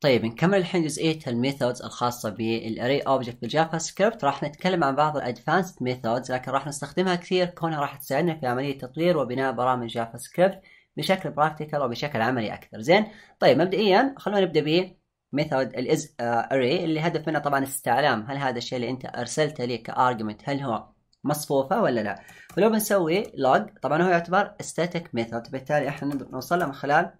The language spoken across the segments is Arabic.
طيب نكمل الحين جزئية الميثودز الخاصة بالاري اوبجكت بالجافا سكريبت راح نتكلم عن بعض الادفانسد ميثودز لكن راح نستخدمها كثير كونها راح تساعدنا في عملية تطوير وبناء برامج جافا سكريبت بشكل براكتيكال وبشكل عملي اكثر زين طيب مبدئيا خلونا نبدا بميثود الاز اري اللي هدف منه طبعا استعلام هل هذا الشيء اللي انت ارسلته لي كارجمنت هل هو مصفوفه ولا لا فلو بنسوي لوج طبعا هو يعتبر ستاتيك ميثود بالتالي احنا نوصل له من خلال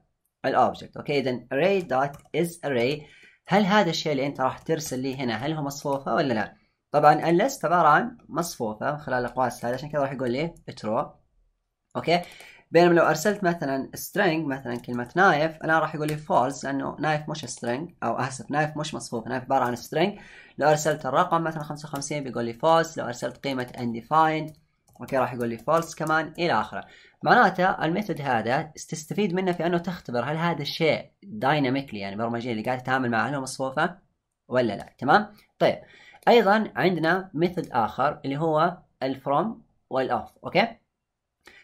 الاوبجكت اوكي اذا array دوت از array هل هذا الشيء اللي انت راح ترسل لي هنا هل هو مصفوفه ولا لا طبعا الليست عباره عن مصفوفه من خلال الاقواس هذا عشان كذا راح يقول لي ترو اوكي بينما لو ارسلت مثلا string مثلا كلمه نايف انا راح يقول لي false لانه نايف مش string او اسف نايف مش مصفوف نايف عباره عن string لو ارسلت الرقم مثلا 55 بيقول لي false لو ارسلت قيمه undefined اوكي راح يقول لي false كمان الى اخره معناته الميثود هذا تستفيد منه في انه تختبر هل هذا الشيء دايناميكلي يعني برمجيا اللي قاعد تتعامل معه هل مصفوفه ولا لا تمام طيب ايضا عندنا ميثود اخر اللي هو الفروم والاوف اوكي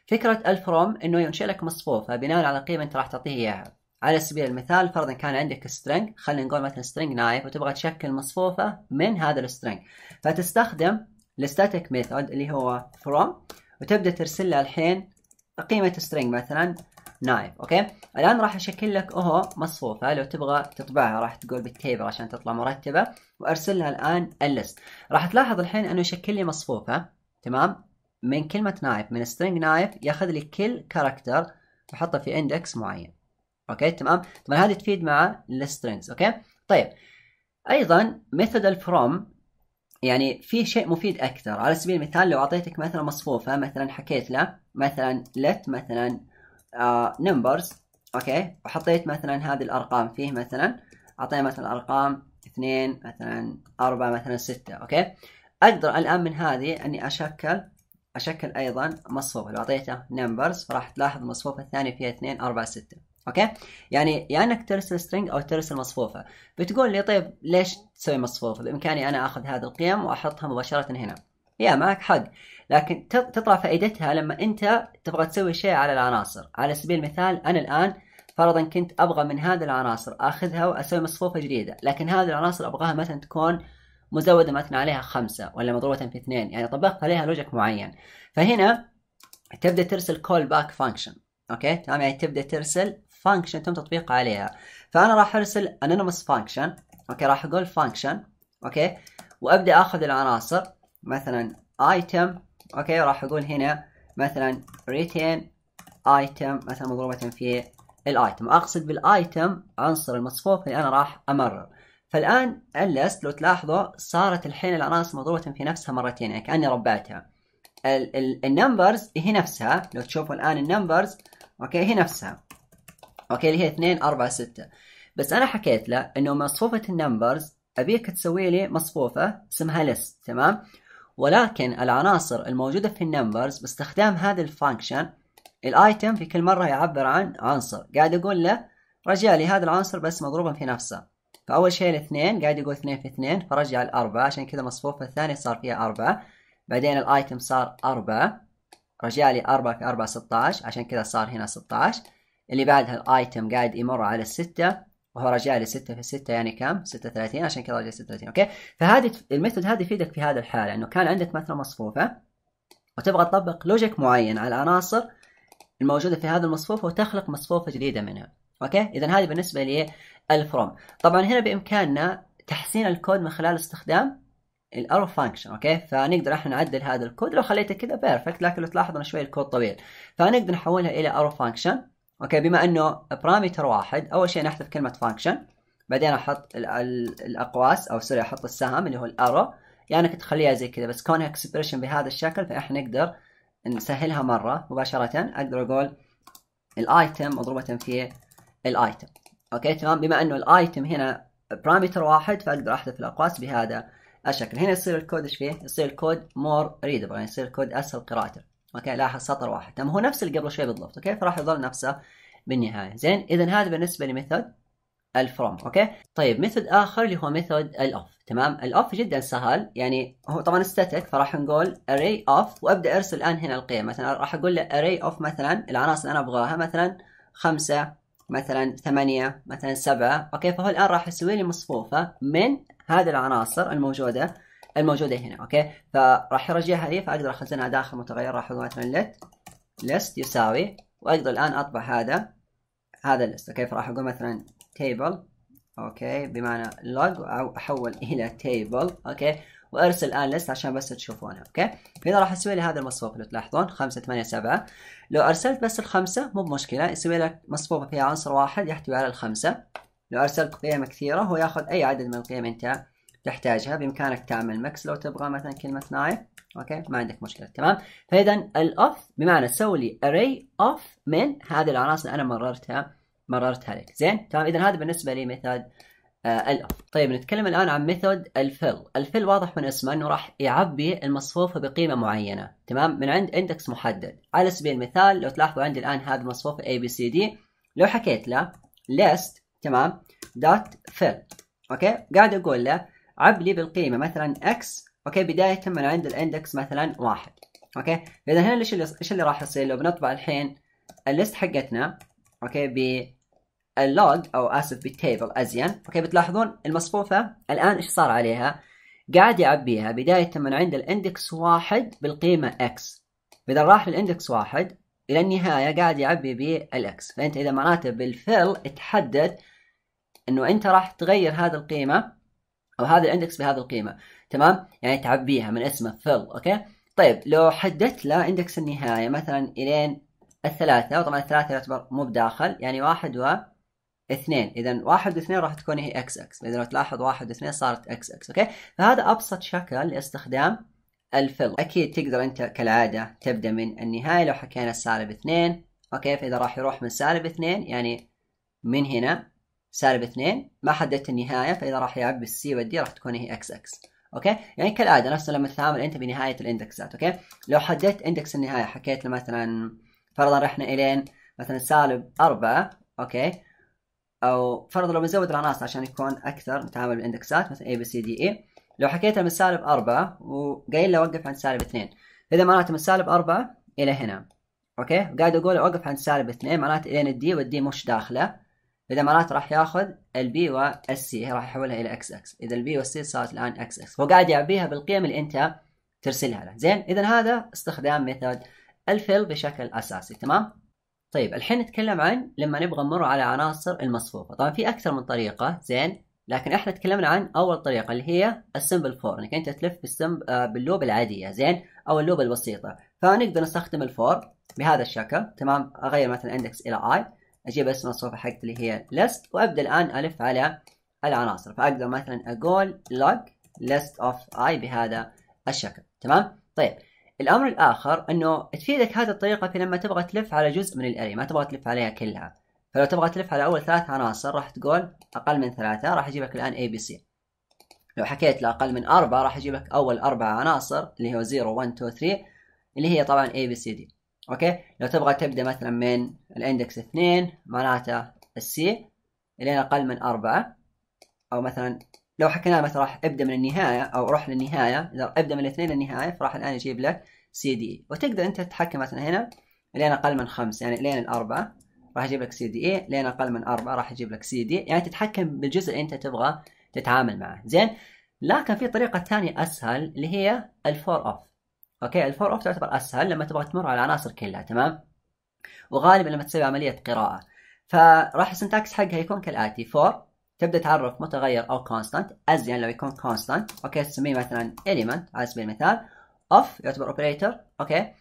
فكره الفروم انه ينشئ لك مصفوفه بناء على القيمه انت راح تعطيه اياها على سبيل المثال فرضا كان عندك سترنج خلينا نقول مثلا سترنج نايف وتبغى تشكل مصفوفه من هذا السترنج فتستخدم الستاتيك ميثود اللي هو فروم وتبدا ترسل له الحين قيمه string مثلا نايف اوكي الان راح اشكل لك اهو مصفوفه لو تبغى تطبعها راح تقول بالتيبل عشان تطلع مرتبه وارسل لها الان الليست راح تلاحظ الحين انه يشكل لي مصفوفه تمام من كلمه نايف من string نايف ياخذ لي كل كاركتر وحطه في اندكس معين اوكي تمام طبعا هذه تفيد مع السترينجز اوكي طيب ايضا ميثود الفروم يعني في شيء مفيد اكثر على سبيل المثال لو اعطيتك مثلا مصفوفه مثلا حكيت له مثلا let مثلا نمبرز آه، اوكي وحطيت مثلا هذه الارقام فيه مثلا اعطينا مثلا ارقام اثنين مثلا اربعة مثلا ستة اوكي اقدر الان من هذه اني اشكل اشكل ايضا مصفوفه لو اعطيته نمبرز فراح تلاحظ المصفوفه الثانيه فيها اثنين اربعة ستة اوكي يعني يا يعني انك ترسل سترينج او ترسل مصفوفه بتقول لي طيب ليش تسوي مصفوفه بامكاني انا اخذ هذه القيم واحطها مباشره هنا يا معك حق لكن تطلع فائدتها لما انت تبغى تسوي شيء على العناصر على سبيل المثال انا الان فرضا كنت ابغى من هذه العناصر اخذها واسوي مصفوفه جديده لكن هذه العناصر ابغاها مثلا تكون مزوده مثلا عليها خمسة ولا مضروبه في اثنين يعني طبقت عليها لوجيك معين فهنا تبدا ترسل كول باك فانكشن اوكي تمام يعني تبدا ترسل فانكشن تم تطبيق عليها فانا راح ارسل انونيمس فانكشن اوكي راح اقول فانكشن اوكي وابدا اخذ العناصر مثلا ايتم اوكي راح اقول هنا مثلا ريتين ايتم مثلا مضروبه في الايتم اقصد بالايتم عنصر المصفوف اللي انا راح امرر فالان اللست لو تلاحظوا صارت الحين العناصر مضروبه في نفسها مرتين يعني كاني ربعتها النمبرز هي نفسها لو تشوفوا الان النمبرز اوكي هي نفسها اوكي اللي هي 2 4 6 بس انا حكيت له انه مصفوفه النمبرز ابيك تسوي لي مصفوفه اسمها ليست تمام ولكن العناصر الموجوده في النمبرز باستخدام هذا الفانكشن الايتم في كل مره يعبر عن عنصر قاعد اقول له رجع لي هذا العنصر بس مضروبا في نفسه فاول شيء الاثنين قاعد يقول اثنين في اثنين فرجع الاربعه عشان كذا مصفوفه الثانيه صار فيها اربعه بعدين الايتم صار اربعه رجع لي 4 في 4 16 عشان كذا صار هنا 16 اللي بعدها الايتم قاعد يمر على الستة وهو راجع لي 6 في 6 يعني كم؟ 36 عشان كذا راجع 36 اوكي؟ فهذه الميثود هذه يفيدك في هذه الحالة انه كان عندك مثلا مصفوفة وتبغى تطبق لوجيك معين على العناصر الموجودة في هذه المصفوفة وتخلق مصفوفة جديدة منها اوكي؟ اذا هذه بالنسبة للفروم طبعا هنا بامكاننا تحسين الكود من خلال استخدام الارو فانكشن اوكي فنقدر احنا نعدل هذا الكود لو خليته كذا بيرفكت لكن لو تلاحظ انه شوي الكود طويل فنقدر نحولها الى ارو فانكشن اوكي بما انه بارامتر واحد اول شيء نحذف كلمه فانكشن بعدين احط الاقواس او سوري احط السهم اللي هو الارو يعني كنت اخليها زي كذا بس كونها اكسبريشن بهذا الشكل فاحنا نقدر نسهلها مره مباشره اقدر اقول الايتم مضروبه في الايتم اوكي تمام بما انه الايتم هنا بارامتر واحد فاقدر احذف الاقواس بهذا الشكل هنا يصير الكود ايش فيه؟ يصير الكود مور ريدبل يعني يصير الكود اسهل قراءته اوكي لاحظ سطر واحد تمام هو نفس اللي قبل شوي بالضبط اوكي فراح يظل نفسه بالنهايه زين اذا هذا بالنسبه لميثود الفروم اوكي طيب ميثود اخر اللي هو ميثود الاوف تمام الاوف جدا سهل يعني هو طبعا ستاتيك فراح نقول array of وابدا ارسل الان هنا القيم مثلا راح اقول له array of مثلا العناصر اللي انا ابغاها مثلا خمسة مثلا ثمانية مثلا سبعة اوكي فهو الان راح يسوي لي مصفوفة من هذه العناصر الموجودة الموجوده هنا اوكي فراح يرجعها لي فاقدر اخزنها داخل متغير راح اقول مثلا let list يساوي واقدر الان اطبع هذا هذا الليست اوكي فراح اقول مثلا table اوكي بمعنى log او احول الى table اوكي وارسل الان ليست عشان بس تشوفونها اوكي فهنا راح اسوي لي هذا المصفوف اللي تلاحظون 5 8 7 لو ارسلت بس الخمسه مو بمشكله يسوي لك مصفوفه فيها عنصر واحد يحتوي على الخمسه لو ارسلت قيم كثيره هو ياخذ اي عدد من القيم انت تحتاجها بامكانك تعمل مكس لو تبغى مثلا كلمه نايف اوكي ما عندك مشكله تمام فاذا الاوف بمعنى سوي لي اري اوف من هذه العناصر اللي انا مررتها مررتها لك زين تمام اذا هذا بالنسبه لي ميثود آه، الاوف طيب نتكلم الان عن ميثود الفل الفل واضح من اسمه انه راح يعبي المصفوفه بقيمه معينه تمام من عند اندكس محدد على سبيل المثال لو تلاحظوا عندي الان هذه المصفوفه اي بي سي دي لو حكيت له ليست تمام دوت فل اوكي قاعد اقول له عب لي بالقيمه مثلا x اوكي بدايه من عند الاندكس مثلا واحد اوكي اذا هنا ايش اللي ايش اللي راح يصير لو بنطبع الحين الليست حقتنا اوكي اللوج او اسف بالتيبل ازين اوكي بتلاحظون المصفوفه الان ايش صار عليها قاعد يعبيها بدايه من عند الاندكس واحد بالقيمه x اذا راح للاندكس واحد الى النهايه قاعد يعبي بالاكس فانت اذا معناته بالفل تحدد انه انت راح تغير هذه القيمه او هذا الاندكس بهذه القيمه تمام يعني تعبيها من اسمه fill اوكي طيب لو حددت له اندكس النهايه مثلا الين الثلاثه وطبعا الثلاثه يعتبر مو بداخل يعني واحد و اثنين اذا واحد واثنين راح تكون هي اكس اكس اذا لو تلاحظ واحد واثنين صارت اكس اكس اوكي فهذا ابسط شكل لاستخدام الفل اكيد تقدر انت كالعاده تبدا من النهايه لو حكينا سالب اثنين اوكي فاذا راح يروح من سالب اثنين يعني من هنا سالب 2 ما حددت النهايه فاذا راح يعبي السي والدي راح تكون هي اكس اكس اوكي يعني كالعاده نفس لما تتعامل انت بنهايه الاندكسات اوكي لو حددت اندكس النهايه حكيت له مثلا فرضا رحنا الين مثلا سالب 4 اوكي او فرضا لو بنزود العناصر عشان يكون اكثر نتعامل بالاندكسات مثلا اي بي سي دي اي لو حكيتها من سالب 4 وقايل له وقف عند سالب 2 اذا معناته من سالب 4 الى هنا اوكي قاعد اقول اوقف عند سالب 2 معناته الين الدي والدي مش داخله إذا مرات راح ياخذ البي والسي راح يحولها إلى اكس اكس إذا البي والسي صارت الآن اكس اكس هو قاعد يعبيها بالقيم اللي أنت ترسلها له زين إذا هذا استخدام ميثود الفيل بشكل أساسي تمام طيب الحين نتكلم عن لما نبغى نمر على عناصر المصفوفة طبعا في أكثر من طريقة زين لكن احنا تكلمنا عن اول طريقه اللي هي السمبل فور انك انت تلف آه، باللوب العاديه زين او اللوب البسيطه فنقدر نستخدم الفور بهذا الشكل تمام اغير مثلا اندكس الى اي اجيب اسم الصفحه حقتي اللي هي ليست وابدا الان الف على العناصر فاقدر مثلا اقول لوج ليست اوف اي بهذا الشكل تمام طيب الامر الاخر انه تفيدك هذه الطريقه في لما تبغى تلف على جزء من الاري ما تبغى تلف عليها كلها فلو تبغى تلف على اول ثلاث عناصر راح تقول اقل من ثلاثه راح اجيبك الان اي بي سي لو حكيت لاقل من اربعه راح اجيبك اول اربع عناصر اللي هو 0 1 2 3 اللي هي طبعا اي بي سي دي اوكي لو تبغى تبدا مثلا من الاندكس 2 معناته السي الين اقل من 4 او مثلا لو حكينا مثلا راح ابدا من النهاية او روح للنهاية اذا ابدا من الاثنين للنهاية فراح الان يجيب لك سي دي وتقدر انت تتحكم مثلا هنا الين اقل من 5 يعني الين الاربعة راح يجيب لك سي دي اي الين اقل من 4 راح يجيب لك سي دي يعني تتحكم بالجزء اللي انت تبغى تتعامل معه زين لكن في طريقة ثانية اسهل اللي هي الفور اوف اوكي الفور اوف تعتبر اسهل لما تبغى تمر على العناصر كلها تمام وغالبا لما تسوي عملية قراءة فراح السنتاكس حقها يكون كالآتي فور تبدا تعرف متغير او كونستانت از يعني لو يكون كونستانت اوكي تسميه مثلا element على سبيل المثال اوف يعتبر اوبريتور اوكي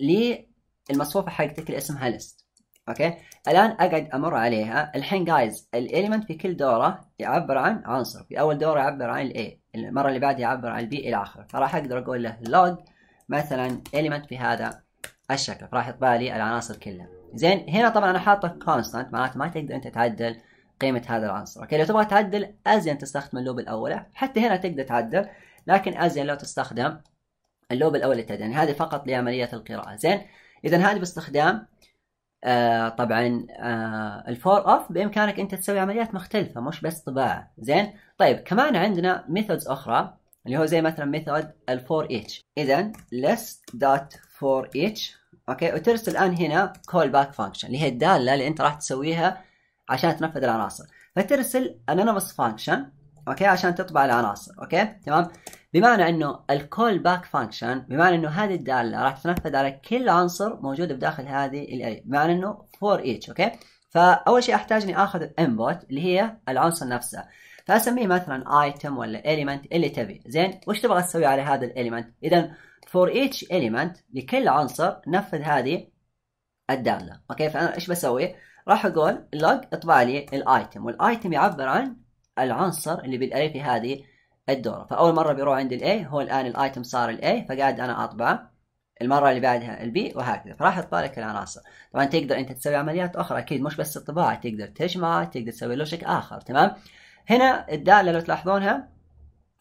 للمصفوفه حقتك اللي اسمها ليست اوكي الان اقعد امر عليها الحين جايز الاليمنت في كل دوره يعبر عن عنصر في اول دوره يعبر عن A المره اللي بعدها يعبر عن B الى اخره فراح اقدر اقول له log مثلا element في هذا الشكل راح يطبع العناصر كلها زين هنا طبعا انا حاطه كونستانت معناته ما تقدر انت تعدل قيمه هذا العنصر اوكي لو تبغى تعدل ازين تستخدم اللوب الاولى حتى هنا تقدر تعدل لكن ازين لو تستخدم اللوب الاول للتعديل يعني هذه فقط لعمليه القراءه زين اذا هذه باستخدام آه طبعا آه الفور اوف بامكانك انت تسوي عمليات مختلفه مش بس طباعه زين طيب كمان عندنا ميثودز اخرى اللي هو زي مثلا ميثود الفور اتش اذا list دوت فور اتش اوكي وترسل الان هنا كول باك فانكشن اللي هي الداله اللي انت راح تسويها عشان تنفذ العناصر فترسل انونيمس فانكشن اوكي عشان تطبع العناصر اوكي تمام بمعنى انه الكول باك فانكشن بمعنى انه هذه الداله راح تنفذ على كل عنصر موجود بداخل هذه الاري بمعنى انه فور ايتش اوكي فاول شيء احتاج اني اخذ الانبوت اللي هي العنصر نفسه فاسميه مثلا ايتم ولا اليمنت اللي تبي زين وش تبغى تسوي على هذا الاليمنت اذا فور each element لكل عنصر نفذ هذه الداله اوكي فانا ايش بسوي راح اقول log اطبع لي الايتم والايتم يعبر عن العنصر اللي بالاري في هذه الدوره فاول مره بيروح عند الاي هو الان الايتم صار الاي فقاعد انا اطبع المره اللي بعدها البي وهكذا فراح يطبع لك العناصر طبعا تقدر انت تسوي عمليات اخرى اكيد مش بس الطباعه تقدر تجمع تقدر تسوي لوجيك اخر تمام هنا الداله لو تلاحظونها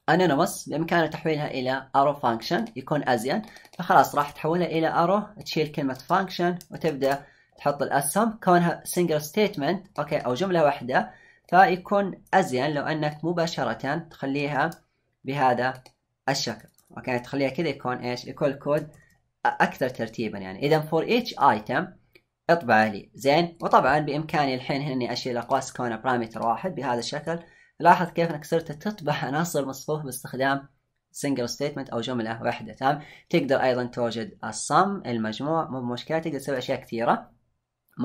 anonymous بإمكانه تحويلها إلى arrow function يكون أزين فخلاص راح تحولها إلى arrow تشيل كلمة function وتبدأ تحط الأسهم كونها single statement أوكي أو جملة واحدة فيكون أزين لو أنك مباشرة تخليها بهذا الشكل أوكي تخليها كذا يكون إيش يكون الكود أكثر ترتيبا يعني إذا for each item اطبع لي زين وطبعا بإمكاني الحين هنا أشيل أقواس كونها برامتر واحد بهذا الشكل لاحظ كيف انك صرت تطبع عناصر مصفوفة باستخدام سنجل ستيتمنت او جملة واحدة تمام تقدر ايضا توجد الصم المجموع مو مشكلة تقدر تسوي اشياء كثيرة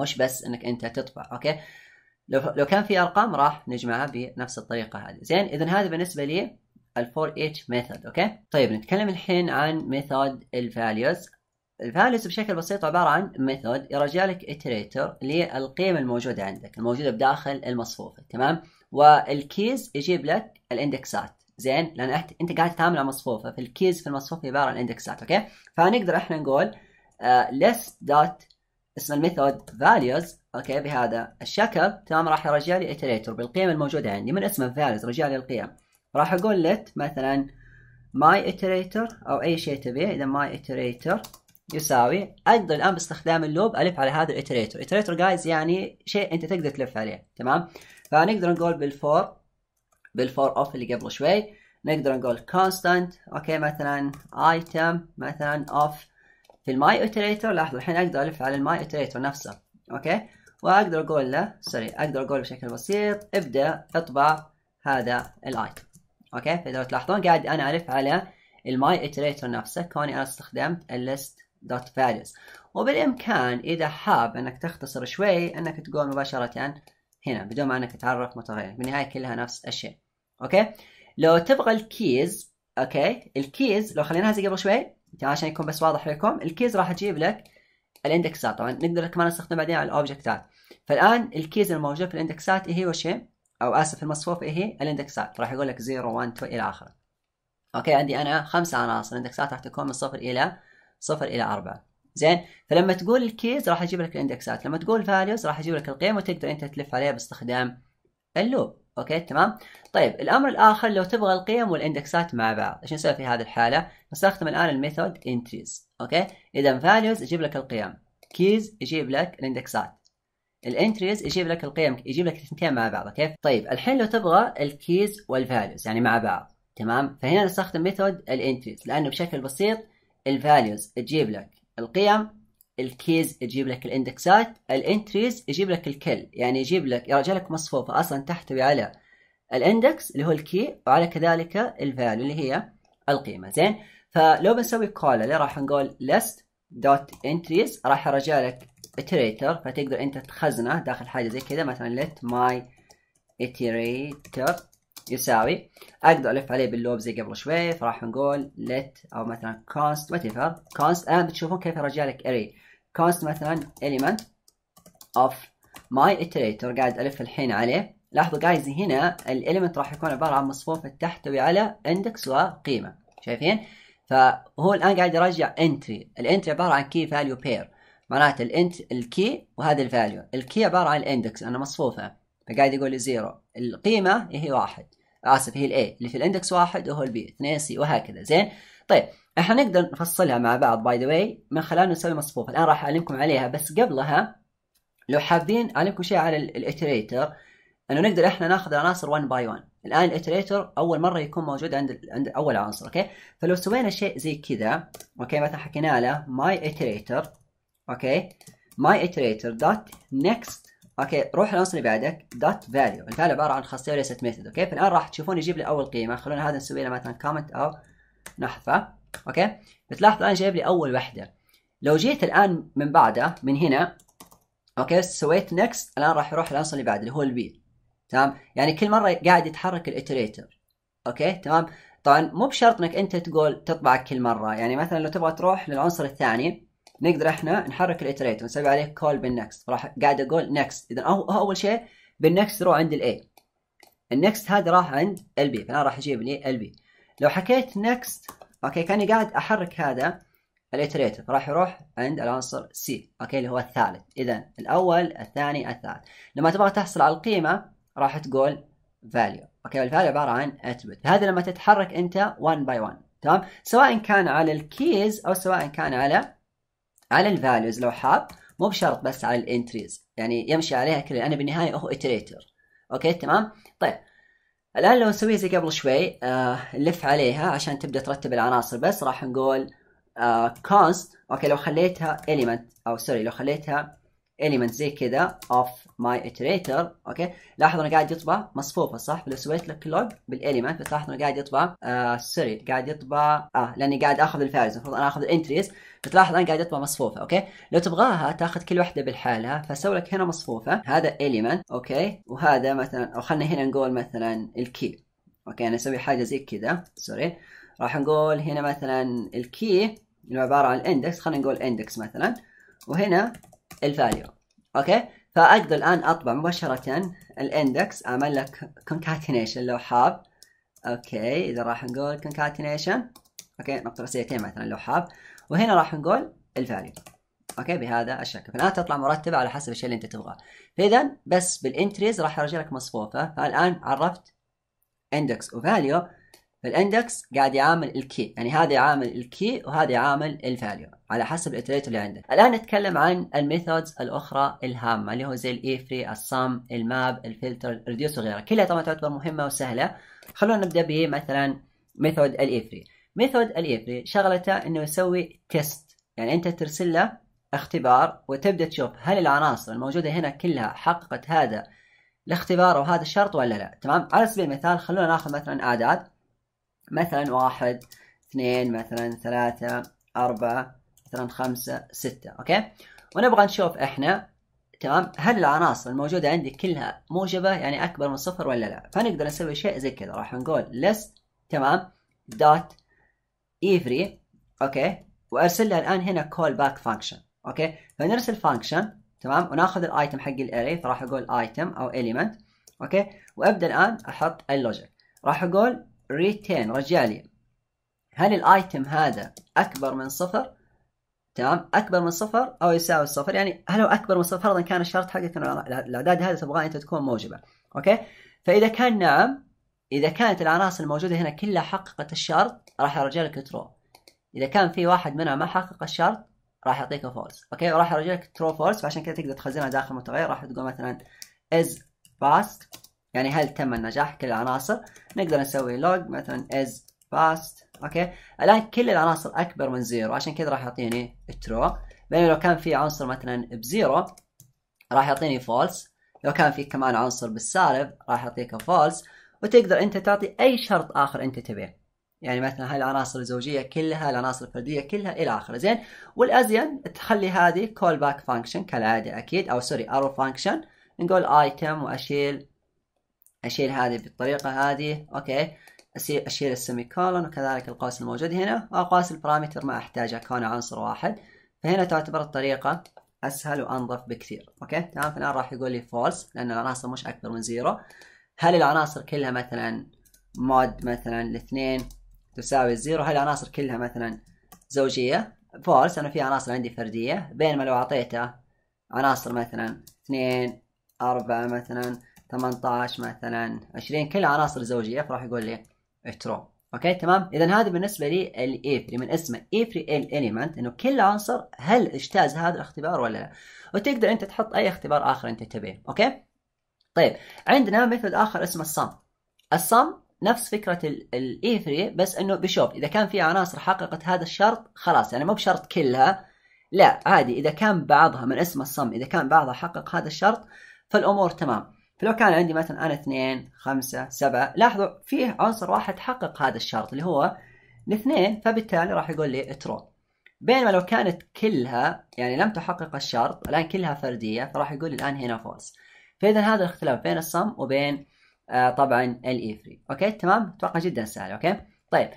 مش بس انك انت تطبع اوكي لو لو كان في ارقام راح نجمعها بنفس الطريقة هذه زين اذا هذا بالنسبة لي الفور each ميثود اوكي طيب نتكلم الحين عن ميثود الفاليوز الفاليوز بشكل بسيط عبارة عن ميثود يرجع لك اتريتر للقيم الموجودة عندك الموجودة بداخل المصفوفة تمام والكيز يجيب لك الاندكسات زين لان انت قاعد تتعامل مع مصفوفه فالكيز في المصفوفه عباره عن اندكسات اوكي فنقدر احنا نقول ليست آه، دوت اسم الميثود values اوكي بهذا الشكل تمام راح يرجع لي iterator بالقيم الموجوده عندي من اسمه values رجع لي القيم راح اقول let مثلا my iterator او اي شيء تبيه اذا my iterator يساوي اقدر الان باستخدام اللوب الف على هذا الايتريتور، اتريتور جايز يعني شيء انت تقدر تلف عليه تمام فنقدر نقول بالفور بالفور اوف اللي قبل شوي نقدر نقول constant اوكي مثلا item مثلا of في الماي اتريتور لاحظوا الحين اقدر الف على الماي اتريتور نفسه اوكي واقدر اقول له سوري اقدر اقول بشكل بسيط ابدا اطبع هذا الايتم اوكي فاذا تلاحظون قاعد انا الف على الماي اتريتور نفسه كوني انا استخدمت الليست دوت values وبالامكان اذا حاب انك تختصر شوي انك تقول مباشره هنا بدون ما انك تعرف متغير بالنهايه كلها نفس الشيء اوكي لو تبغى الكيز اوكي الكيز لو خليناها زي قبل شوي عشان يكون بس واضح لكم الكيز راح اجيب لك الاندكسات طبعا نقدر كمان نستخدم بعدين على الاوبجكتات فالان الكيز الموجود في الاندكسات هي إيه وش او اسف المصفوف إيه هي الاندكسات راح يقول لك 0 1 2 الى اخره اوكي عندي انا خمسة عناصر الاندكسات راح تكون من صفر الى صفر الى أربعة زين فلما تقول الكيز راح اجيب لك الاندكسات لما تقول فاليوز راح اجيب لك القيم وتقدر انت تلف عليها باستخدام اللوب اوكي تمام طيب الامر الاخر لو تبغى القيم والاندكسات مع بعض ايش نسوي في هذه الحاله نستخدم الان الميثود انتريز اوكي اذا فاليوز يجيب لك القيم كيز يجيب لك الاندكسات الانتريز يجيب لك القيم يجيب لك الاثنتين مع بعض اوكي طيب الحين لو تبغى الكيز والفاليوز يعني مع بعض تمام فهنا نستخدم ميثود الانتريز لانه بشكل بسيط الفاليوز تجيب لك القيم الكيز يجيب لك الاندكسات الانتريز يجيب لك الكل يعني يجيب لك يرجع لك مصفوفه اصلا تحتوي على الاندكس اللي هو الكي وعلى كذلك الفاليو اللي هي القيمه زين فلو بنسوي كولا اللي راح نقول ليست دوت انتريز راح يرجع لك iterator فتقدر انت تخزنه داخل حاجه زي كذا مثلا let my iterator يساوي اقدر الف عليه باللوب زي قبل شوي فراح نقول let او مثلا const whatever const الان بتشوفون كيف ارجع لك array const مثلا element of my iterator قاعد الف الحين عليه لاحظوا جايز هنا الاليمنت راح يكون عباره عن مصفوفه تحتوي على اندكس وقيمه شايفين فهو الان قاعد يرجع انتري الانتري عباره عن كي فاليو بير معناته الانت الكي وهذا الفاليو الكي عباره عن الاندكس انا مصفوفه فقاعد يقول لي زيرو القيمه هي واحد اسف هي الاي اللي في الاندكس واحد وهو البي 2 سي وهكذا زين طيب احنا نقدر نفصلها مع بعض باي ذا واي من خلال نسوي مصفوفه الان راح اعلمكم عليها بس قبلها لو حابين اعلمكم شيء على الاتريتر انه نقدر احنا ناخذ العناصر 1 باي 1 الان الاتريتر اول مره يكون موجود عند عند اول عنصر اوكي فلو سوينا شيء زي كذا اوكي مثلا حكينا له ماي اتريتر اوكي ماي اتريتر دوت نكست اوكي روح العنصر اللي بعدك دوت فاليو الفاليو عباره عن خاصيه وليست ميثود اوكي فالان راح تشوفون يجيب لي اول قيمه خلونا هذا نسوي له مثلا كومنت او نحفه اوكي بتلاحظ الان جايب لي اول وحده لو جيت الان من بعده من هنا اوكي سويت نكست الان راح يروح العنصر اللي بعده اللي هو البي تمام يعني كل مره قاعد يتحرك الاتريتر اوكي تمام طبعا مو بشرط انك انت تقول تطبعك كل مره يعني مثلا لو تبغى تروح للعنصر الثاني نقدر احنا نحرك الايتريت ونسوي عليه كول بالنكست راح قاعد اقول نكست اذا اول شيء بالنكست روح عند الاي النكست هذا راح عند البي فانا راح اجيب لي البي لو حكيت نكست اوكي كاني قاعد احرك هذا الايتريتف راح يروح عند العنصر سي اوكي اللي هو الثالث اذا الاول الثاني الثالث لما تبغى تحصل على القيمه راح تقول فاليو اوكي الفاليو عباره عن اتبت هذا لما تتحرك انت 1 باي 1 تمام سواء كان على الكيز او سواء كان على على الفاليوز لو حاب مو بشرط بس على الانتريز يعني يمشي عليها كل انا بالنهايه هو اتريتر اوكي تمام طيب الان لو نسويها زي قبل شوي آه نلف عليها عشان تبدا ترتب العناصر بس راح نقول آه const اوكي لو خليتها element او سوري لو خليتها element زي كذا of my iterator اوكي لاحظ انه قاعد يطبع مصفوفه صح لو سويت لك لوج بالاليمنت بتلاحظ انه قاعد يطبع آه سوري قاعد يطبع اه لاني قاعد اخذ الفارز المفروض انا اخذ الانتريز بتلاحظ انا قاعد يطبع مصفوفه اوكي لو تبغاها تاخذ كل واحده بالحالها فسوي لك هنا مصفوفه هذا element اوكي وهذا مثلا او خلينا هنا نقول مثلا الكي اوكي انا اسوي حاجه زي كذا سوري راح نقول هنا مثلا الكي اللي عباره عن الاندكس خلينا نقول اندكس مثلا وهنا الفاليو اوكي فاقدر الان اطبع مباشره الاندكس اعمل لك كونكاتينيشن لو حاب اوكي اذا راح نقول كونكاتينيشن اوكي نقطه راسيتين مثلا لو حاب وهنا راح نقول الفاليو اوكي بهذا الشكل فالان تطلع مرتبه على حسب الشيء اللي انت تبغاه فاذا بس بالانتريز راح ارجع لك مصفوفه فالان عرفت اندكس وفاليو فالاندكس قاعد يعامل الكي يعني هذا يعامل الكي وهذا يعامل الفاليو على حسب الاتريتور اللي عندك الان نتكلم عن الميثودز الاخرى الهامه اللي هو زي الاي فري الصم الماب الفلتر الريديوس وغيرها كلها طبعا تعتبر مهمه وسهله خلونا نبدا مثلا ميثود الاي فري ميثود الاي فري شغلته انه يسوي تيست يعني انت ترسل له اختبار وتبدا تشوف هل العناصر الموجوده هنا كلها حققت هذا الاختبار وهذا الشرط ولا لا تمام على سبيل المثال خلونا ناخذ مثلا اعداد مثلا واحد اثنين مثلا ثلاثة أربعة مثلا خمسة ستة أوكي ونبغى نشوف إحنا تمام هل العناصر الموجودة عندي كلها موجبة يعني أكبر من صفر ولا لا فنقدر نسوي شيء زي كذا راح نقول list تمام dot every أوكي وأرسل لها الآن هنا call back function أوكي فنرسل function تمام وناخذ الايتم حق الاري فراح اقول ايتم او element اوكي وابدا الان احط اللوجيك راح اقول ريتين رجالي هل الايتم هذا اكبر من صفر تمام اكبر من صفر او يساوي صفر يعني هل هو اكبر من صفر فرضا كان الشرط حقك الاعداد هذا تبغاه انت تكون موجبه اوكي فاذا كان نعم اذا كانت العناصر الموجوده هنا كلها حققت الشرط راح ارجع لك ترو اذا كان في واحد منها ما حقق الشرط راح يعطيك فولس اوكي وراح يرجع لك ترو فولس فعشان كذا تقدر تخزنها داخل متغير راح تقول مثلا از باست يعني هل تم النجاح كل العناصر نقدر نسوي لوج مثلا از فاست اوكي الان كل العناصر اكبر من زيرو عشان كذا راح يعطيني ترو بينما لو كان في عنصر مثلا بزيرو راح يعطيني فولس لو كان في كمان عنصر بالسالب راح يعطيك فولس وتقدر انت تعطي اي شرط اخر انت تبيه يعني مثلا هاي العناصر الزوجيه كلها العناصر الفرديه كلها الى اخره زين والازين تخلي هذه كول باك فانكشن كالعاده اكيد او سوري ارو فانكشن نقول ايتم واشيل اشيل هذه بالطريقه هذه اوكي اشيل السيمي كولون وكذلك القوس الموجود هنا واقواس البارامتر ما احتاجها كونه عنصر واحد فهنا تعتبر الطريقه اسهل وانظف بكثير اوكي تمام فالان راح يقول لي فولس لان العناصر مش اكثر من زيرو هل العناصر كلها مثلا مود مثلا الاثنين تساوي الزيرو هل العناصر كلها مثلا زوجيه فولس انا في عناصر عندي فرديه بينما لو اعطيته عناصر مثلا اثنين اربعه مثلا 18 مثلا 20 كلها عناصر زوجيه فراح يقول لي ترو اوكي تمام اذا هذا بالنسبه لي الايفري من اسمه ايفري اليمنت انه كل عنصر هل اجتاز هذا الاختبار ولا لا وتقدر انت تحط اي اختبار اخر انت تبيه اوكي طيب عندنا مثل اخر اسمه الصم الصم نفس فكرة الإيفري بس انه بشوب اذا كان في عناصر حققت هذا الشرط خلاص يعني مو بشرط كلها لا عادي اذا كان بعضها من اسم الصم اذا كان بعضها حقق هذا الشرط فالامور تمام فلو كان عندي مثلا انا اثنين خمسة سبعة لاحظوا فيه عنصر واحد حقق هذا الشرط اللي هو الاثنين فبالتالي راح يقول لي ترو بينما لو كانت كلها يعني لم تحقق الشرط الان كلها فردية فراح يقول لي الان هنا فولس فاذا هذا الاختلاف بين الصم وبين آه طبعا الايفري e اوكي تمام اتوقع جدا سهل اوكي طيب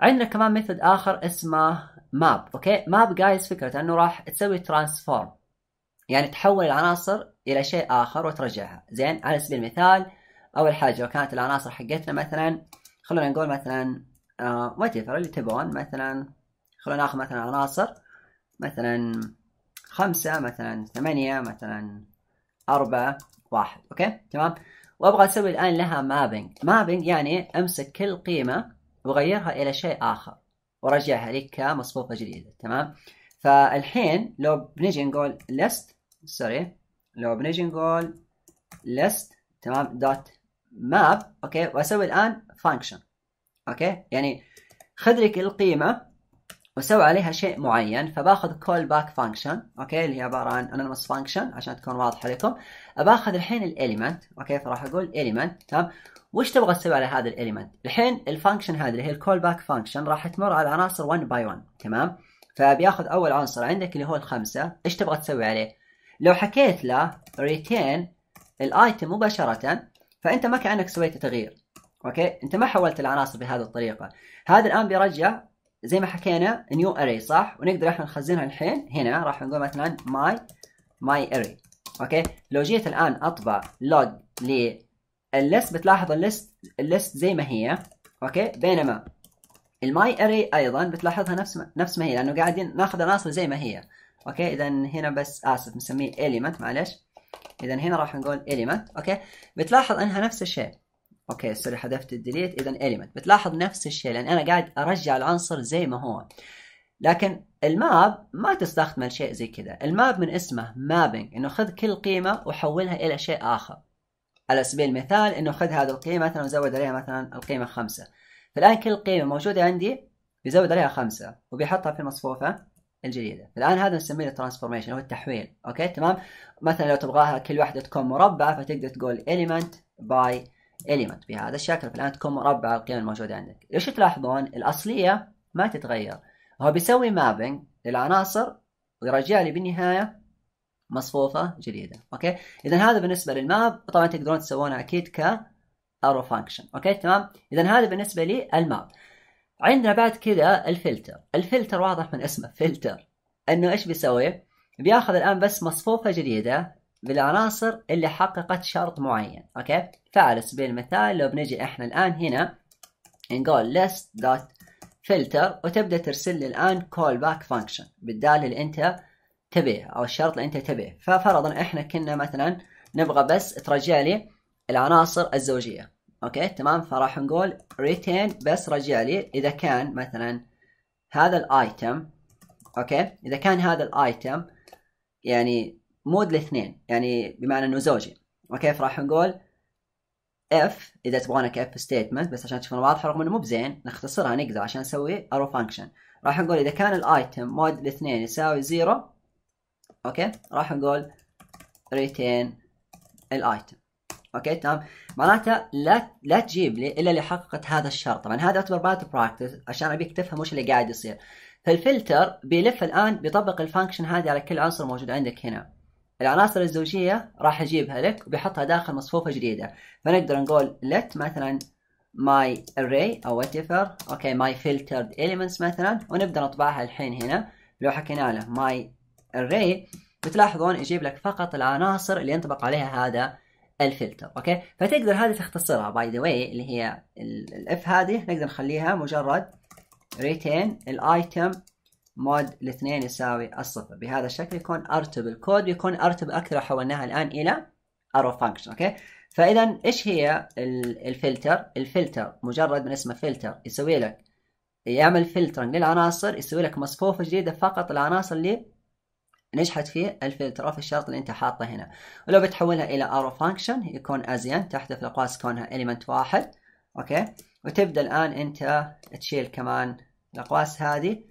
عندنا كمان ميثود اخر اسمه ماب اوكي ماب جايز فكرة انه راح تسوي ترانسفورم يعني تحول العناصر إلى شيء آخر وترجعها زين على سبيل المثال أول حاجة لو كانت العناصر حقتنا مثلا خلونا نقول مثلا آه whatever اللي تبون مثلا خلونا ناخذ مثلا عناصر مثلا خمسة مثلا ثمانية مثلا أربعة واحد أوكي تمام وأبغى أسوي الآن لها مابينج مابينج يعني أمسك كل قيمة وغيرها إلى شيء آخر ورجعها لك كمصفوفة جديدة تمام فالحين لو بنجي نقول list سوري لو بنجي نقول list تمام دوت map اوكي واسوي الان function اوكي يعني خذ لك القيمه وسوي عليها شيء معين فباخذ كول باك فانكشن اوكي اللي هي عباره عن انونيمس فانكشن عشان تكون واضحه لكم باخذ الحين الاليمنت اوكي فراح اقول اليمنت تمام وش تبغى تسوي على هذا الاليمنت الحين الفانكشن هذه اللي هي الكول باك فانكشن راح تمر على عناصر 1 باي 1 تمام فبياخذ اول عنصر عندك اللي هو الخمسه ايش تبغى تسوي عليه لو حكيت له ريتين الايتم مباشره فانت ما كانك سويت تغيير اوكي انت ما حولت العناصر بهذه الطريقه هذا الان بيرجع زي ما حكينا نيو اري صح ونقدر احنا نخزنها الحين هنا راح نقول مثلا ماي ماي اري اوكي لو جيت الان اطبع لوج ل الليست بتلاحظ الليست الليست زي ما هي اوكي بينما الماي اري ايضا بتلاحظها نفس ما نفس ما هي لانه قاعدين ناخذ عناصر زي ما هي اوكي اذا هنا بس آه، اسف مسميه element معلش اذا هنا راح نقول element اوكي بتلاحظ انها نفس الشيء اوكي سوري حذفت الديليت اذا element بتلاحظ نفس الشيء لان انا قاعد ارجع العنصر زي ما هو لكن الماب ما تستخدم شيء زي كذا الماب من اسمه مابينج انه خذ كل قيمه وحولها الى شيء اخر على سبيل المثال انه خذ هذه القيمه مثلا وزود عليها مثلا القيمه خمسة فالان كل قيمه موجوده عندي بيزود عليها خمسة وبيحطها في مصفوفه الجديده الان هذا نسميه ترانسفورميشن هو التحويل اوكي تمام مثلا لو تبغاها كل واحده تكون مربعه فتقدر تقول element باي element بهذا الشكل فالان تكون مربعه القيم الموجوده عندك ايش تلاحظون الاصليه ما تتغير هو بيسوي مابنج للعناصر ويرجع لي بالنهايه مصفوفه جديده اوكي اذا هذا بالنسبه للماب طبعا تقدرون تسوونه اكيد ك ارو فانكشن اوكي تمام اذا هذا بالنسبه للماب عندنا بعد كذا الفلتر الفلتر واضح من اسمه فلتر انه ايش بيسوي بياخذ الان بس مصفوفه جديده بالعناصر اللي حققت شرط معين اوكي فعلى سبيل المثال لو بنجي احنا الان هنا نقول list dot filter وتبدا ترسل لي الان كول باك function بالدالة اللي انت تبيه او الشرط اللي انت تبيه ففرضا احنا كنا مثلا نبغى بس ترجع لي العناصر الزوجيه اوكي تمام فراح نقول ريتين بس رجع لي اذا كان مثلا هذا الايتم اوكي اذا كان هذا الايتم يعني مود الاثنين يعني بمعنى انه زوجي اوكي فراح نقول اف اذا تبغون كاف ستيتمنت بس عشان تشوفون واضحه رغم انه مو بزين نختصرها نقدر عشان نسوي ارو فانكشن راح نقول اذا كان الايتم مود الاثنين يساوي زيرو اوكي راح نقول ريتين الايتم اوكي تمام معناتها لا لا تجيب لي الا اللي حققت هذا الشرط طبعا هذا يعتبر بات براكتس عشان ابيك تفهم وش اللي قاعد يصير فالفلتر بيلف الان بيطبق الفانكشن هذه على كل عنصر موجود عندك هنا العناصر الزوجيه راح يجيبها لك وبيحطها داخل مصفوفه جديده فنقدر نقول let مثلا my array او whatever اوكي my filtered elements مثلا ونبدا نطبعها الحين هنا لو حكينا له my array بتلاحظون يجيب لك فقط العناصر اللي ينطبق عليها هذا الفلتر اوكي فتقدر هذه تختصرها باي ذا واي اللي هي الاف هذه نقدر نخليها مجرد ريتين الايتم مود الاثنين يساوي الصفر بهذا الشكل يكون ارتب الكود يكون ارتب اكثر حولناها الان الى ارو فانكشن اوكي فاذا ايش هي الفلتر الفلتر مجرد من اسمه فلتر يسوي لك يعمل فلترنج للعناصر يسوي لك مصفوفه جديده فقط العناصر اللي نجحت فيه في الشرط اللي انت حاطه هنا ولو بتحولها الى ارو فانكشن يكون ازين تحذف الاقواس كونها اليمنت واحد اوكي وتبدا الان انت تشيل كمان الاقواس هذه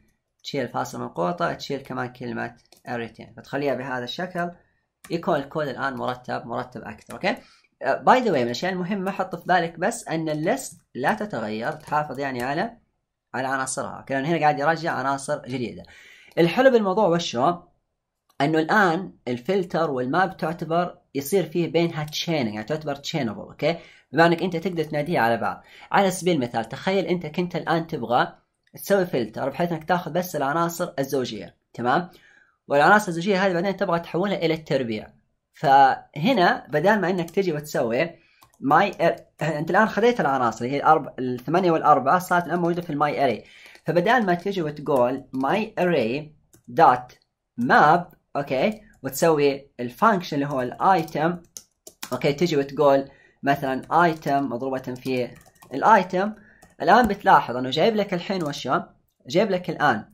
تشيل فاصل منقوطه تشيل كمان كلمه اريتين بتخليها بهذا الشكل يكون الكود الان مرتب مرتب اكثر اوكي باي ذا واي من الاشياء المهمه حط في بالك بس ان الليست لا تتغير تحافظ يعني على على عناصرها اوكي لان هنا قاعد يرجع عناصر جديده الحلو بالموضوع وش هو؟ انه الان الفلتر والماب تعتبر يصير فيه بينها تشينينج يعني تعتبر تشينبل اوكي بما انك انت تقدر تناديها على بعض على سبيل المثال تخيل انت كنت الان تبغى تسوي فلتر بحيث انك تاخذ بس العناصر الزوجيه تمام والعناصر الزوجيه هذه بعدين تبغى تحولها الى التربيع فهنا بدل ما انك تجي وتسوي ماي انت الان خذيت العناصر هي الارب الثمانيه والاربعه صارت الان موجوده في الماي اري فبدال ما تجي وتقول ماي اري دوت ماب اوكي وتسوي الفانكشن اللي هو الايتم اوكي تجي وتقول مثلا ايتم مضروبة في الايتم الان بتلاحظ انه جايب لك الحين وشو جايب لك الان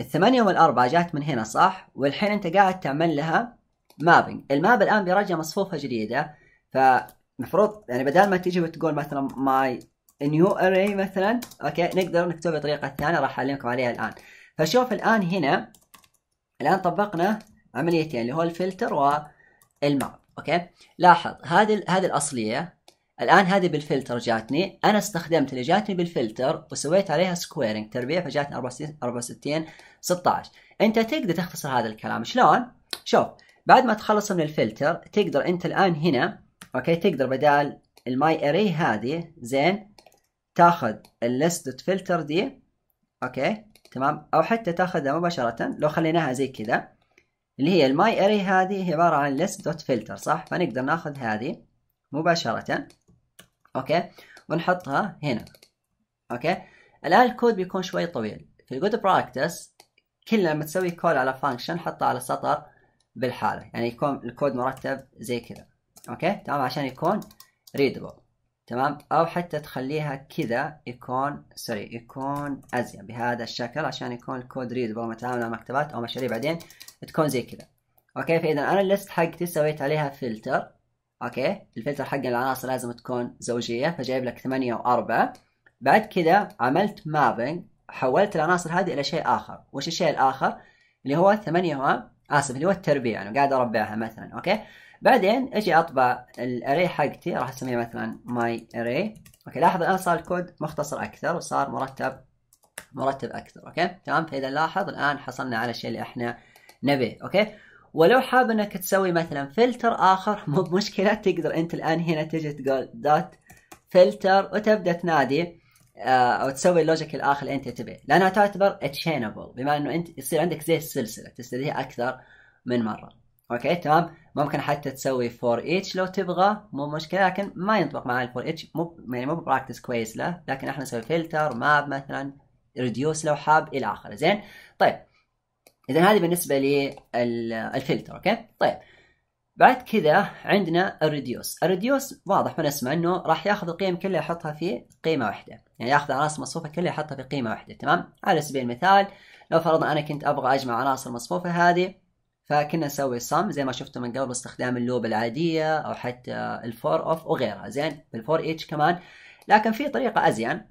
الثمانية والأربعة جات من هنا صح والحين أنت قاعد تعمل لها مابينج الماب الآن بيرجع مصفوفة جديدة فمفروض يعني بدل ما تيجي وتقول مثلا ماي نيو اري مثلا اوكي نقدر نكتبها بطريقة ثانية راح أعلمكم عليها الآن فشوف الآن هنا الآن طبقنا عمليتين اللي هو الفلتر والماب أوكي لاحظ هذه هذه الأصلية الآن هذه بالفلتر جاتني أنا استخدمت اللي جاتني بالفلتر وسويت عليها سكويرنج تربيع فجاتني 64 64 16 أنت تقدر تختصر هذا الكلام شلون؟ شوف بعد ما تخلص من الفلتر تقدر أنت الآن هنا أوكي تقدر بدال الماي أري هذه زين تاخذ الليست فلتر دي أوكي تمام او حتى تاخذها مباشره لو خليناها زي كذا اللي هي الماي اري هذه هي عباره عن ليست دوت فلتر صح فنقدر ناخذ هذه مباشره اوكي ونحطها هنا اوكي الان الكود بيكون شوي طويل في الجود براكتس كل لما تسوي كول على فانكشن حطها على سطر بالحاله يعني يكون الكود مرتب زي كذا اوكي تمام عشان يكون ريدبل تمام او حتى تخليها كذا يكون سوري يكون ازين بهذا الشكل عشان يكون الكود ريد لما اتعامل مع مكتبات او مشاريع بعدين تكون زي كذا اوكي فاذا انا الليست حقتي سويت عليها فلتر اوكي الفلتر حق العناصر لازم تكون زوجيه فجايب لك 8 و4 بعد كذا عملت مابينج حولت العناصر هذه الى شيء اخر وش الشيء الاخر اللي هو 8 و اسف اللي هو التربيع انا يعني قاعد اربعها مثلا اوكي بعدين اجي اطبع الاري حقتي راح اسميه مثلا ماي اري اوكي لاحظ الان صار الكود مختصر اكثر وصار مرتب مرتب اكثر اوكي تمام فاذا لاحظ الان حصلنا على الشيء اللي احنا نبيه اوكي ولو حاب انك تسوي مثلا فلتر اخر مو بمشكله تقدر انت الان هنا تجي تقول دوت فلتر وتبدا تنادي آه، او تسوي اللوجيك الاخر اللي انت تبيه لانها تعتبر اتشينبل بما انه انت يصير عندك زي السلسله تستديها اكثر من مره اوكي تمام ممكن حتى تسوي فور اتش لو تبغى مو مشكله لكن ما ينطبق مع الفور اتش مو يعني مو براكتس كويس له لكن احنا نسوي فلتر ماب مثلا ريديوس لو حاب الى اخره زين طيب اذا هذه بالنسبه للفلتر اوكي طيب بعد كذا عندنا الريديوس الريديوس واضح من اسمه انه راح ياخذ القيم كلها يحطها في قيمه واحده يعني ياخذ عناصر مصفوفه كلها يحطها في قيمه واحده تمام على سبيل المثال لو فرضنا انا كنت ابغى اجمع عناصر مصفوفه هذه فكنا نسوي صم زي ما شفتوا من قبل باستخدام اللوب العادية أو حتى الفور أوف وغيرها زين بالفور اتش كمان لكن في طريقة أزين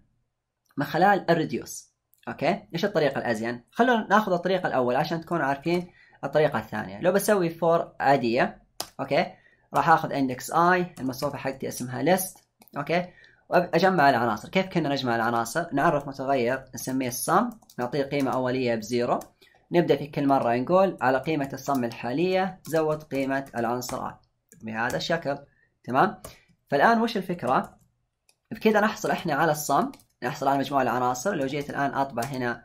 من خلال الريديوس أوكي إيش الطريقة الأزين؟ خلونا ناخذ الطريقة الأول عشان تكونوا عارفين الطريقة الثانية لو بسوي فور عادية أوكي راح آخذ إندكس آي المصفوفة حقتي اسمها ليست أوكي واجمع العناصر كيف كنا نجمع العناصر نعرف متغير نسميه السم نعطيه قيمه اوليه بزيرو نبدأ في كل مرة نقول على قيمة الصم الحالية زود قيمة العنصر A بهذا الشكل تمام فالآن وش الفكرة بكذا نحصل إحنا على الصم نحصل على مجموعة العناصر لو جيت الآن أطبع هنا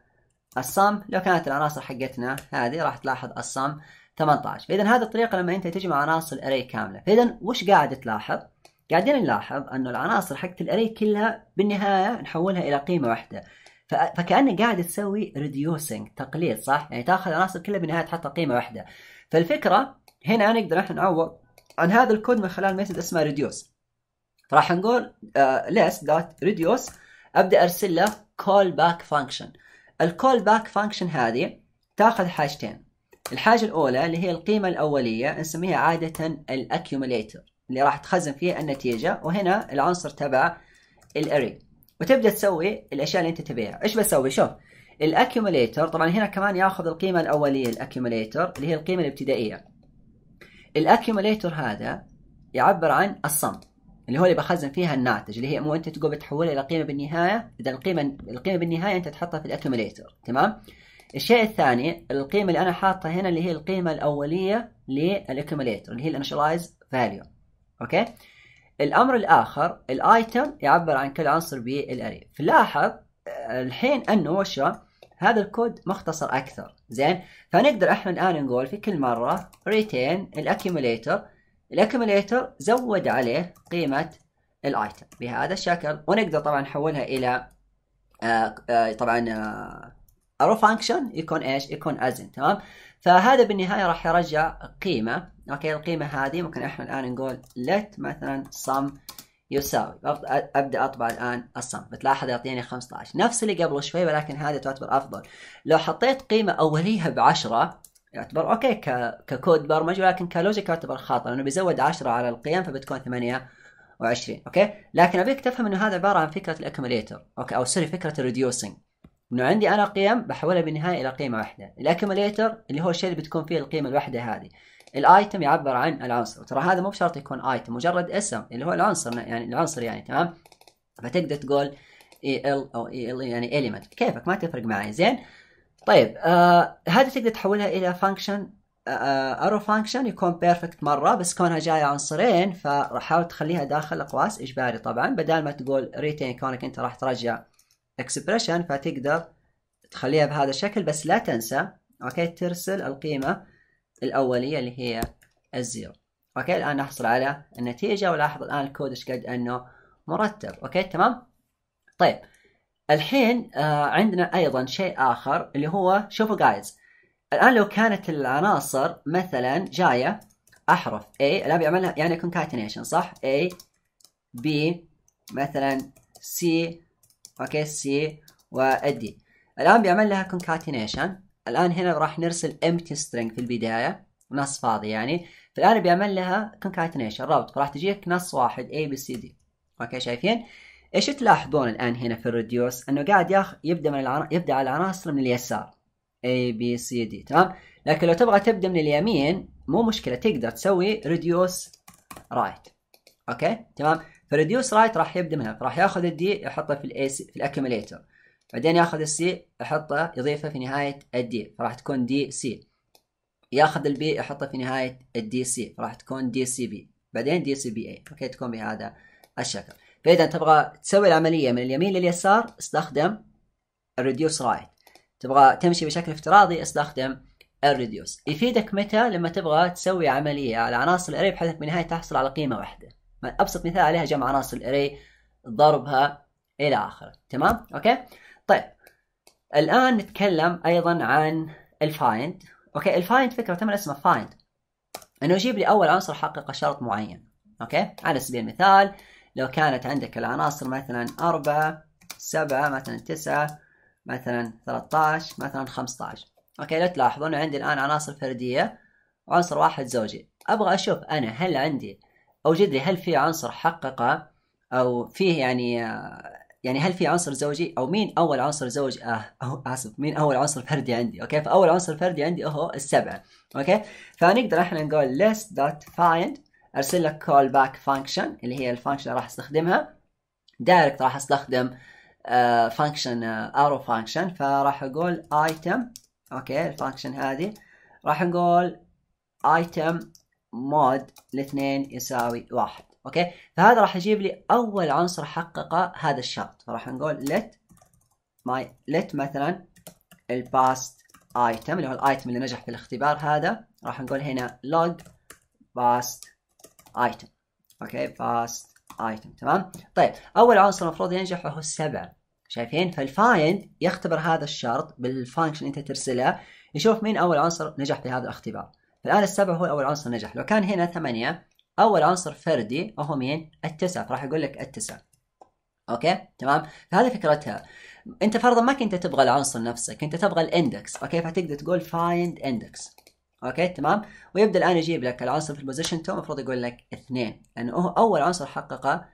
الصم لو كانت العناصر حقتنا هذه راح تلاحظ الصم 18 فإذا هذه الطريقة لما أنت تجمع عناصر الأري كاملة فإذا وش قاعد تلاحظ قاعدين نلاحظ أنه العناصر حقت الأري كلها بالنهاية نحولها إلى قيمة واحدة فكانك قاعد تسوي ريديوسنج تقليل صح؟ يعني تاخذ عناصر كلها بالنهايه تحطها قيمه واحده. فالفكره هنا نقدر احنا نعوض عن هذا الكود من خلال ميثود اسمه ريديوس. فراح نقول ليست دوت ريديوس ابدا ارسل له كول باك فانكشن. الكول باك فانكشن هذه تاخذ حاجتين. الحاجه الاولى اللي هي القيمه الاوليه نسميها عاده الاكيوميليتر اللي راح تخزن فيها النتيجه وهنا العنصر تبع الاري. وتبدا تسوي الاشياء اللي انت تبيها ايش بسوي شوف الاكيوميليتر طبعا هنا كمان ياخذ القيمه الاوليه الاكيوميليتر اللي هي القيمه الابتدائيه الاكيوميليتر هذا يعبر عن الصمت اللي هو اللي بخزن فيها الناتج اللي هي مو انت تقوم بتحولها الى قيمه بالنهايه اذا القيمه القيمه بالنهايه انت تحطها في الاكيوميليتر تمام الشيء الثاني القيمه اللي انا حاطها هنا اللي هي القيمه الاوليه للاكيوميليتر اللي هي الانشلايز فاليو اوكي الأمر الآخر الآيتم يعبر عن كل عنصر بالأري فلاحظ الحين أنه وش هذا الكود مختصر أكثر زين فنقدر إحنا الآن نقول في كل مرة ريتين الأكيموليتر الأكيموليتر زود عليه قيمة الايتم بهذا الشكل ونقدر طبعا نحولها الى آآ آه، آآ آه، طبعا ارو آه، فانكشن يكون ايش يكون ازن تمام فهذا بالنهايه راح يرجع قيمه اوكي القيمه هذه ممكن احنا الان نقول let مثلا sum يساوي ابدا اطبع الان الصم بتلاحظ يعطيني 15 نفس اللي قبل شوي ولكن هذه تعتبر افضل لو حطيت قيمه اوليه ب 10 يعتبر اوكي ككود برمج ولكن كلوجيك يعتبر خاطئ لانه بيزود 10 على القيم فبتكون 28 اوكي لكن ابيك تفهم انه هذا عباره عن فكره الاكوميليتر اوكي او سوري فكره الريديوسنج انه عندي انا قيم بحولها بالنهايه الى قيمه واحده الاكيموليتر اللي هو الشيء اللي بتكون فيه القيمه الواحده هذه الايتم يعبر عن العنصر ترى هذا مو بشرط يكون ايتم مجرد اسم اللي هو العنصر يعني العنصر يعني تمام فتقدر تقول اي e ال او اي e ال يعني element كيفك ما تفرق معي زين طيب آه هذه تقدر تحولها الى فانكشن ارو فانكشن يكون بيرفكت مره بس كونها جايه عنصرين فحاول تخليها داخل اقواس اجباري طبعا بدال ما تقول ريتين كونك انت راح ترجع expression فتقدر تخليها بهذا الشكل بس لا تنسى اوكي ترسل القيمة الأولية اللي هي الزيرو اوكي الآن نحصل على النتيجة ولاحظ الآن الكود ايش قد انه مرتب اوكي تمام طيب الحين آه عندنا ايضا شيء اخر اللي هو شوفوا جايز الان لو كانت العناصر مثلا جايه احرف A الان بيعملها يعني كونكاتينيشن صح A B مثلا C اوكي سي وادي الان بيعمل لها كونكاتينيشن الان هنا راح نرسل امتي سترينج في البدايه نص فاضي يعني فالان بيعمل لها كونكاتينيشن ربط فراح تجيك نص واحد اي بي سي دي اوكي شايفين ايش تلاحظون الان هنا في الريديوس انه قاعد ياخ يبدا من العنا... يبدا على العناصر من اليسار A B C D تمام لكن لو تبغى تبدا من اليمين مو مشكله تقدر تسوي ريديوس رايت اوكي تمام فريديوس رايت راح يبدا من راح ياخذ الدي يحطه في الاي في الاكيوميليتر بعدين ياخذ السي يحطه يضيفه في نهايه الدي فراح تكون دي سي ياخذ البي يحطه في نهايه الدي سي فراح تكون دي سي بي بعدين دي سي بي اي اوكي تكون بهذا الشكل فاذا تبغى تسوي العمليه من اليمين لليسار استخدم الريديوس رايت تبغى تمشي بشكل افتراضي استخدم الريديوس يفيدك متى لما تبغى تسوي عمليه على عناصر الاري بحيث النهايه تحصل على قيمه واحده ابسط مثال عليها جمع عناصر الاري ضربها الى اخره تمام اوكي طيب الان نتكلم ايضا عن الفايند اوكي الفايند فكره تمام اسمها فايند انه يجيب لي اول عنصر حقق شرط معين اوكي على سبيل المثال لو كانت عندك العناصر مثلا 4 7 مثلا 9 مثلا 13 مثلا 15 اوكي لا تلاحظون عندي الان عناصر فردية وعنصر واحد زوجي ابغى اشوف انا هل عندي او جدري هل في عنصر حققه او فيه يعني يعني هل في عنصر زوجي او مين اول عنصر زوج آه أو اسف مين اول عنصر فردي عندي اوكي فاول عنصر فردي عندي هو السبعه اوكي فنقدر احنا نقول list dot find ارسل لك كول باك function اللي هي الفانكشن راح استخدمها دايركت راح استخدم فانكشن ارو فانكشن فراح اقول item اوكي الفانكشن هذه راح نقول item مود الاثنين يساوي واحد اوكي فهذا راح يجيب لي اول عنصر حقق هذا الشرط فراح نقول let ماي let مثلا الباست ايتم اللي هو الايتم اللي نجح في الاختبار هذا راح نقول هنا log past item اوكي past item تمام طيب اول عنصر المفروض ينجح وهو السبع شايفين فالفايند يختبر هذا الشرط بالفانكشن انت ترسلها يشوف مين اول عنصر نجح في هذا الاختبار الآن السبعة هو أول عنصر نجح لو كان هنا ثمانية أول عنصر فردي وهو مين؟ التسعة فراح يقول لك التسعة اوكي تمام فهذه فكرتها انت فرضا ما كنت تبغى العنصر نفسك انت تبغى الاندكس اوكي فتقدر تقول فايند اندكس اوكي تمام ويبدا الان يجيب لك العنصر في البوزيشن 2 المفروض يقول لك اثنين لانه هو اول عنصر حقق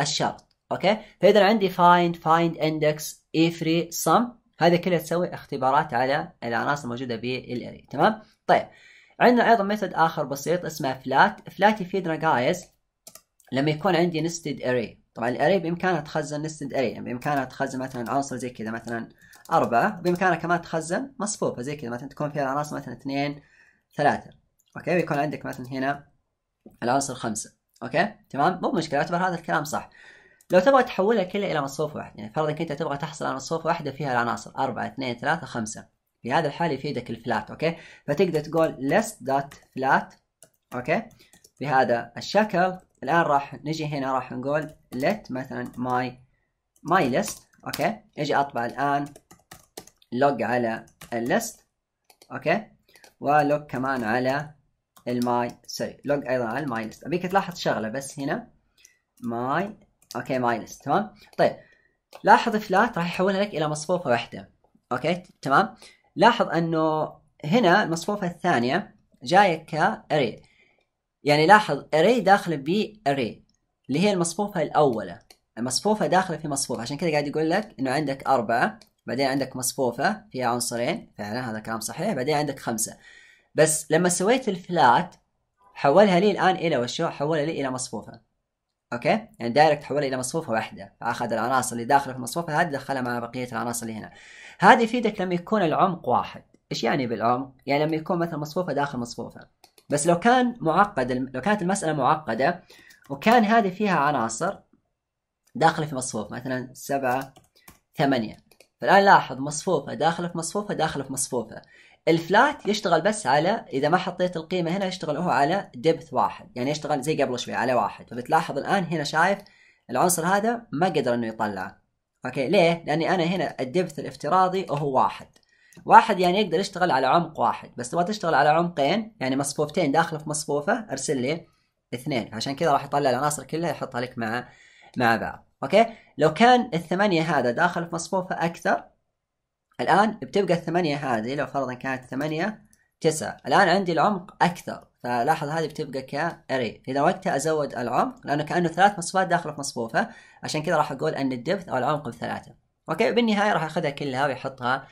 الشرط اوكي فاذا عندي فايند فايند اندكس اي 3 سم هذه كلها تسوي اختبارات على العناصر الموجوده بالاري تمام طيب عندنا ايضا ميثود اخر بسيط اسمه فلات فلات يفيدنا جايز لما يكون عندي نستد اري طبعا الاري بامكانها تخزن نستد اري يعني بامكانها تخزن مثلا عنصر زي كذا مثلا أربعة بإمكانها كمان تخزن مصفوفة زي كذا مثلا تكون فيها العناصر مثلا اثنين ثلاثة أوكي ويكون عندك مثلا هنا العنصر خمسة أوكي تمام مو مشكلة أعتبر هذا الكلام صح لو تبغى تحولها كلها إلى مصفوفة واحدة يعني فرضا أنت تبغى تحصل على مصفوفة واحدة فيها العناصر أربعة اثنين ثلاثة خمسة هذا الحال يفيدك الفلات اوكي فتقدر تقول list dot flat اوكي بهذا الشكل الان راح نجي هنا راح نقول let مثلا my my list اوكي اجي اطبع الان log على list اوكي ولوج كمان على الماي سوري لوج ايضا على الماي ليست ابيك تلاحظ شغله بس هنا ماي اوكي ماي ليست تمام طيب لاحظ فلات راح يحولها لك الى مصفوفه واحده اوكي تمام لاحظ انه هنا المصفوفة الثانية جاية كاري يعني لاحظ array داخلة ب array اللي هي المصفوفة الأولى المصفوفة داخلة في مصفوفة عشان كذا قاعد يقول لك إنه عندك أربعة بعدين عندك مصفوفة فيها عنصرين فعلا هذا كلام صحيح بعدين عندك خمسة بس لما سويت الفلات حولها لي الآن إلى وشو حولها لي إلى مصفوفة اوكي يعني دايركت حولها الى مصفوفه واحده فاخذ العناصر اللي داخله في المصفوفه هذه دخلها مع بقيه العناصر اللي هنا هذا يفيدك لما يكون العمق واحد ايش يعني بالعمق يعني لما يكون مثلا مصفوفه داخل مصفوفه بس لو كان معقد لو كانت المساله معقده وكان هذه فيها عناصر داخله في مصفوف مثلا سبعة ثمانية فالآن لاحظ مصفوفة داخلة في مصفوفة داخلة في مصفوفة الفلات يشتغل بس على اذا ما حطيت القيمه هنا يشتغل هو على دبث واحد يعني يشتغل زي قبل شوي على واحد فبتلاحظ الان هنا شايف العنصر هذا ما قدر انه يطلع اوكي ليه لاني انا هنا الدبث الافتراضي هو واحد واحد يعني يقدر يشتغل على عمق واحد بس تبغى تشتغل على عمقين يعني مصفوفتين داخله في مصفوفه ارسل لي اثنين عشان كذا راح يطلع العناصر كلها يحطها لك مع مع بعض اوكي لو كان الثمانيه هذا داخل في مصفوفه اكثر الآن بتبقى الثمانية هذه لو فرضا كانت ثمانية تسعة الآن عندي العمق أكثر فلاحظ هذه بتبقى كأري إذا وقتها أزود العمق لأنه كأنه ثلاث مصفات داخلة في مصفوفة عشان كذا راح أقول أن الدبث أو العمق بثلاثة أوكي بالنهاية راح أخذها كلها ويحطها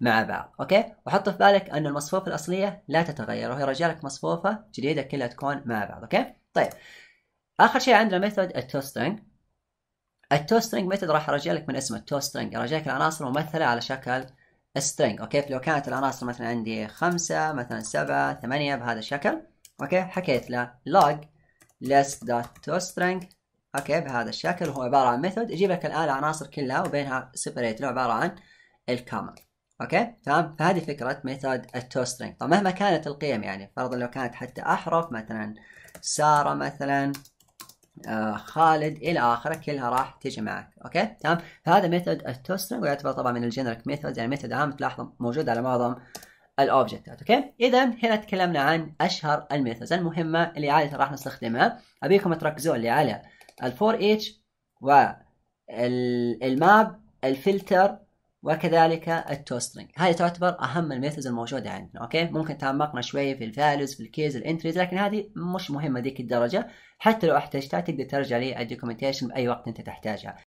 مع بعض أوكي وحط في بالك أن المصفوفة الأصلية لا تتغير وهي رجع لك مصفوفة جديدة كلها تكون مع بعض أوكي طيب آخر شيء عندنا ميثود التوستنج التوسترنج ميثود راح ارجع لك من اسمه التوسترنج ارجع لك العناصر ممثله على شكل string اوكي فلو كانت العناصر مثلا عندي خمسة مثلا سبعة ثمانية بهذا الشكل اوكي حكيت له log list dot toString اوكي بهذا الشكل وهو عبارة عن ميثود يجيب لك الآن العناصر كلها وبينها separate له عبارة عن الكومن اوكي تمام فهذه فكرة ميثود التوسترنج طب مهما كانت القيم يعني فرضا لو كانت حتى أحرف مثلا سارة مثلا آه، خالد الى اخره كلها راح تجي معك اوكي تمام فهذا ميثود التوستنج ويعتبر طبعا من الجنريك ميثود يعني ميثود عام تلاحظه موجود على معظم الاوبجكتات اوكي اذا هنا تكلمنا عن اشهر الميثودز المهمه اللي عاده راح نستخدمها ابيكم تركزوا لي على الفور ايتش والماب الفلتر وكذلك التوسترنج هذه تعتبر اهم الميثودز الموجوده عندنا اوكي ممكن تعمقنا شويه في الفاليوز في الكيز الانتريز لكن هذه مش مهمه ذيك الدرجه حتى لو احتجتها تقدر ترجع لي الدوكيومنتيشن باي وقت انت تحتاجها